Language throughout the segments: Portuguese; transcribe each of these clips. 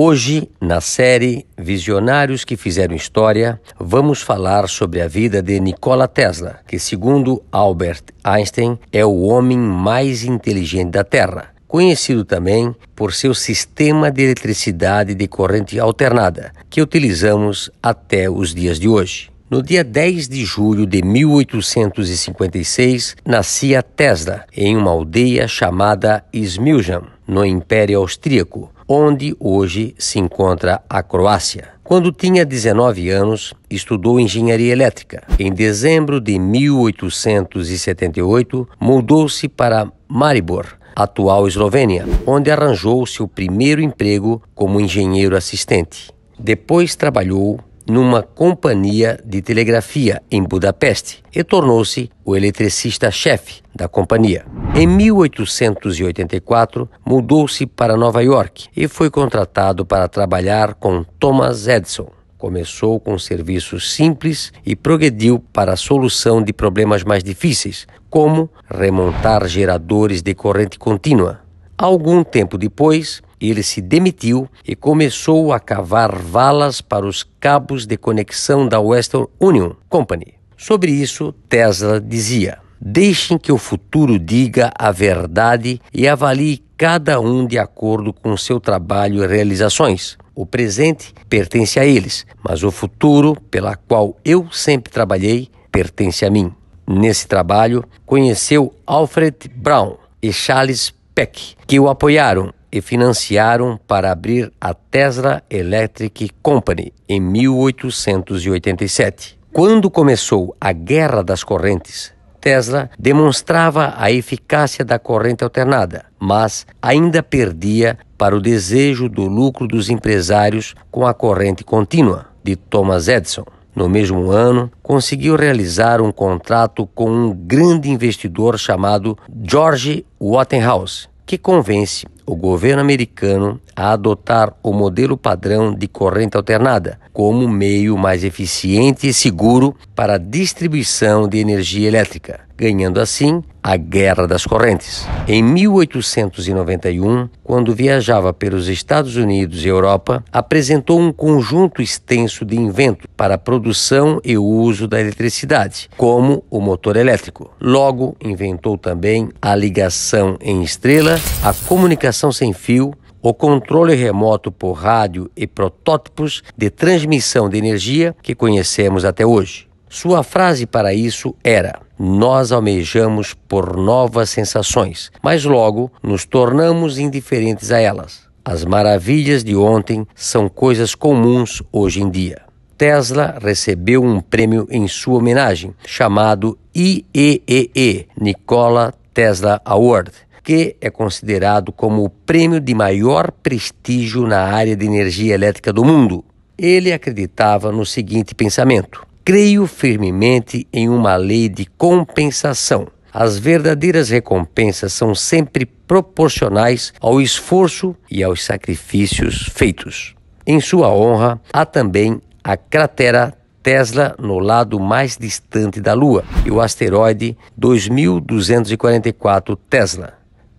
Hoje, na série Visionários que Fizeram História, vamos falar sobre a vida de Nikola Tesla, que, segundo Albert Einstein, é o homem mais inteligente da Terra. Conhecido também por seu sistema de eletricidade de corrente alternada, que utilizamos até os dias de hoje. No dia 10 de julho de 1856, nascia Tesla, em uma aldeia chamada Smiljan, no Império Austríaco, onde hoje se encontra a Croácia. Quando tinha 19 anos, estudou engenharia elétrica. Em dezembro de 1878, mudou-se para Maribor, atual Eslovênia, onde arranjou seu primeiro emprego como engenheiro assistente. Depois trabalhou numa companhia de telegrafia em Budapeste e tornou-se o eletricista-chefe da companhia. Em 1884, mudou-se para Nova York e foi contratado para trabalhar com Thomas Edison. Começou com serviços simples e progrediu para a solução de problemas mais difíceis, como remontar geradores de corrente contínua. Algum tempo depois, ele se demitiu e começou a cavar valas para os cabos de conexão da Western Union Company. Sobre isso, Tesla dizia: Deixem que o futuro diga a verdade e avalie cada um de acordo com seu trabalho e realizações. O presente pertence a eles, mas o futuro, pela qual eu sempre trabalhei, pertence a mim. Nesse trabalho, conheceu Alfred Brown e Charles Peck, que o apoiaram e financiaram para abrir a Tesla Electric Company em 1887. Quando começou a Guerra das Correntes, Tesla demonstrava a eficácia da corrente alternada, mas ainda perdia para o desejo do lucro dos empresários com a corrente contínua de Thomas Edison. No mesmo ano, conseguiu realizar um contrato com um grande investidor chamado George Waterhouse, que convence o governo americano a adotar o modelo padrão de corrente alternada como meio mais eficiente e seguro para a distribuição de energia elétrica, ganhando assim a Guerra das Correntes. Em 1891, quando viajava pelos Estados Unidos e Europa, apresentou um conjunto extenso de inventos para a produção e o uso da eletricidade, como o motor elétrico. Logo, inventou também a ligação em estrela, a comunicação comunicação sem fio, o controle remoto por rádio e protótipos de transmissão de energia que conhecemos até hoje. Sua frase para isso era: Nós almejamos por novas sensações, mas logo nos tornamos indiferentes a elas. As maravilhas de ontem são coisas comuns hoje em dia. Tesla recebeu um prêmio em sua homenagem, chamado IEEE Nikola Tesla Award, que é considerado como o prêmio de maior prestígio na área de energia elétrica do mundo. Ele acreditava no seguinte pensamento: creio firmemente em uma lei de compensação. As verdadeiras recompensas são sempre proporcionais ao esforço e aos sacrifícios feitos. Em sua honra, há também a cratera Tesla no lado mais distante da Lua e o asteroide 2244 Tesla.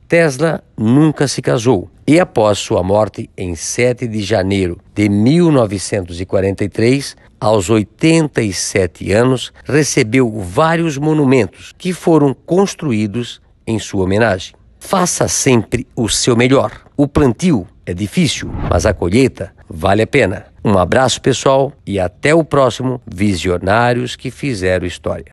Tesla nunca se casou e, após sua morte em 7 de janeiro de 1943, aos 87 anos, recebeu vários monumentos que foram construídos em sua homenagem. Faça sempre o seu melhor. O plantio é difícil, mas a colheita vale a pena. Um abraço, pessoal, e até o próximo Visionários que Fizeram História.